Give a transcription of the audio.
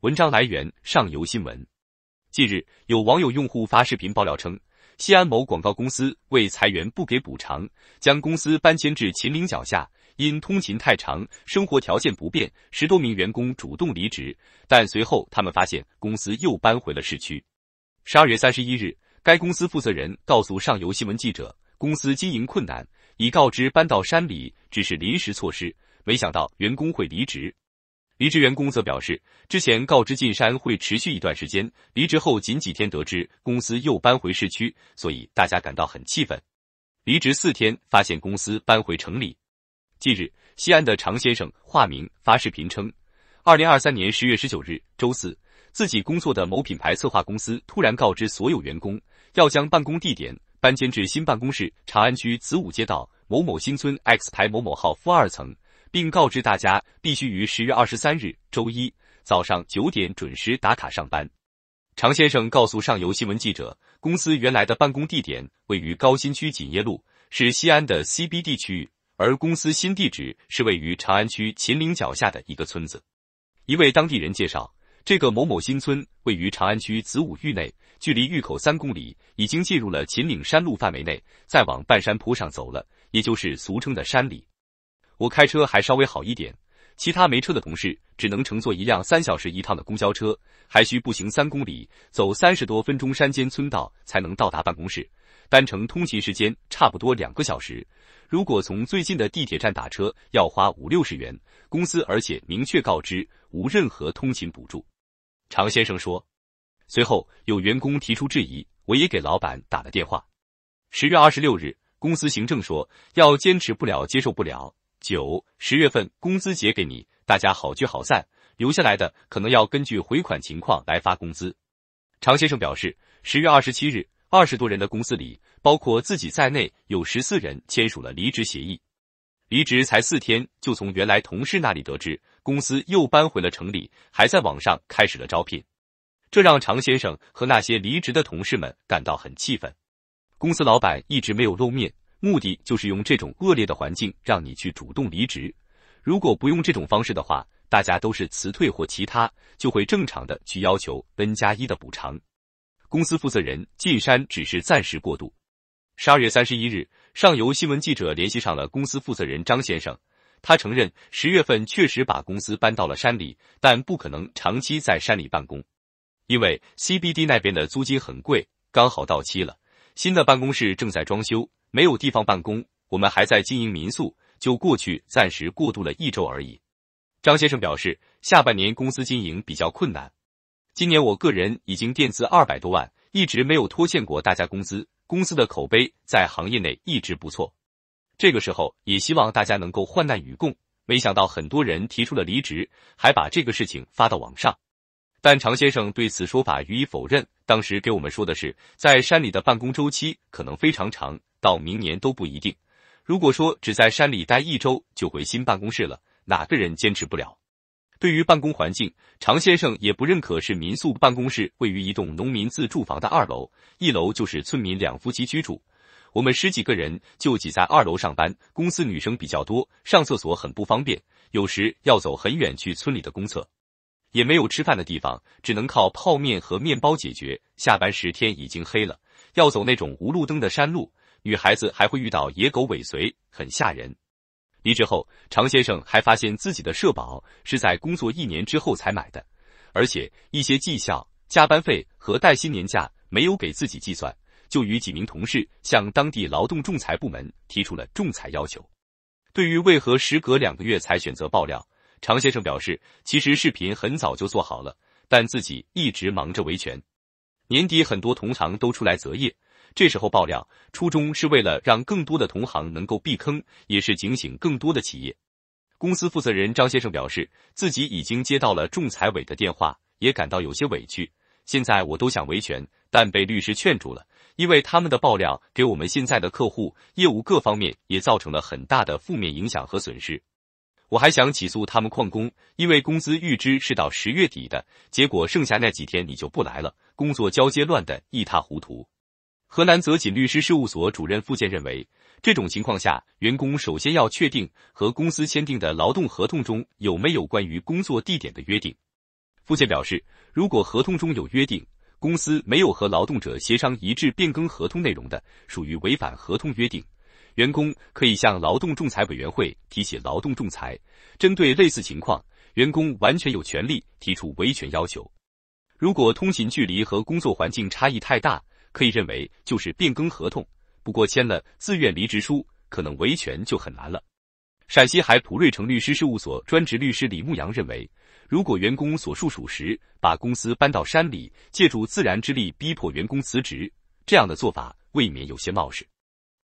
文章来源：上游新闻。近日，有网友用户发视频爆料称，西安某广告公司为裁员不给补偿，将公司搬迁至秦岭脚下，因通勤太长，生活条件不便，十多名员工主动离职。但随后他们发现，公司又搬回了市区。十二月三十一日，该公司负责人告诉上游新闻记者，公司经营困难，已告知搬到山里只是临时措施，没想到员工会离职。离职员工则表示，之前告知进山会持续一段时间，离职后仅几天得知公司又搬回市区，所以大家感到很气愤。离职四天发现公司搬回城里。近日，西安的常先生化名发视频称，二零二三年十月十九日周四，自己工作的某品牌策划公司突然告知所有员工，要将办公地点搬迁至新办公室长安区子午街道某某新村 X 排某某号负二层。并告知大家必须于十月二十三日周一早上九点准时打卡上班。常先生告诉上游新闻记者，公司原来的办公地点位于高新区锦业路，是西安的 CBD 区域，而公司新地址是位于长安区秦岭脚下的一个村子。一位当地人介绍，这个某某新村位于长安区子午峪内，距离峪口三公里，已经进入了秦岭山路范围内，再往半山坡上走了，也就是俗称的山里。我开车还稍微好一点，其他没车的同事只能乘坐一辆三小时一趟的公交车，还需步行三公里，走三十多分钟山间村道才能到达办公室，单程通勤时间差不多两个小时。如果从最近的地铁站打车，要花五六十元。公司而且明确告知无任何通勤补助。常先生说，随后有员工提出质疑，我也给老板打了电话。十月二十六日，公司行政说要坚持不了，接受不了。九十月份工资结给你，大家好聚好散，留下来的可能要根据回款情况来发工资。常先生表示，十月二十七日，二十多人的公司里，包括自己在内，有十四人签署了离职协议。离职才四天，就从原来同事那里得知，公司又搬回了城里，还在网上开始了招聘，这让常先生和那些离职的同事们感到很气愤。公司老板一直没有露面。目的就是用这种恶劣的环境让你去主动离职。如果不用这种方式的话，大家都是辞退或其他，就会正常的去要求 N 加一的补偿。公司负责人进山只是暂时过渡。十二月三十一日，上游新闻记者联系上了公司负责人张先生，他承认十月份确实把公司搬到了山里，但不可能长期在山里办公，因为 CBD 那边的租金很贵，刚好到期了，新的办公室正在装修。没有地方办公，我们还在经营民宿，就过去暂时过渡了一周而已。张先生表示，下半年公司经营比较困难。今年我个人已经垫资二百多万，一直没有拖欠过大家工资。公司的口碑在行业内一直不错。这个时候也希望大家能够患难与共。没想到很多人提出了离职，还把这个事情发到网上。但常先生对此说法予以否认，当时给我们说的是，在山里的办公周期可能非常长。到明年都不一定。如果说只在山里待一周就回新办公室了，哪个人坚持不了？对于办公环境，常先生也不认可。是民宿办公室位于一栋农民自住房的二楼，一楼就是村民两夫妻居住。我们十几个人就挤在二楼上班，公司女生比较多，上厕所很不方便，有时要走很远去村里的公厕，也没有吃饭的地方，只能靠泡面和面包解决。下班时天已经黑了，要走那种无路灯的山路。女孩子还会遇到野狗尾随，很吓人。离职后，常先生还发现自己的社保是在工作一年之后才买的，而且一些绩效、加班费和带薪年假没有给自己计算，就与几名同事向当地劳动仲裁部门提出了仲裁要求。对于为何时隔两个月才选择爆料，常先生表示，其实视频很早就做好了，但自己一直忙着维权。年底，很多同行都出来择业。这时候爆料初衷是为了让更多的同行能够避坑，也是警醒更多的企业。公司负责人张先生表示，自己已经接到了仲裁委的电话，也感到有些委屈。现在我都想维权，但被律师劝住了，因为他们的爆料给我们现在的客户业务各方面也造成了很大的负面影响和损失。我还想起诉他们旷工，因为工资预支是到十月底的，结果剩下那几天你就不来了，工作交接乱的一塌糊涂。河南泽锦律师事务所主任付健认为，这种情况下，员工首先要确定和公司签订的劳动合同中有没有关于工作地点的约定。付健表示，如果合同中有约定，公司没有和劳动者协商一致变更合同内容的，属于违反合同约定，员工可以向劳动仲裁委员会提起劳动仲裁。针对类似情况，员工完全有权利提出维权要求。如果通勤距离和工作环境差异太大，可以认为就是变更合同，不过签了自愿离职书，可能维权就很难了。陕西海普瑞城律师事务所专职律师李牧阳认为，如果员工所述属实，把公司搬到山里，借助自然之力逼迫员工辞职，这样的做法未免有些冒失。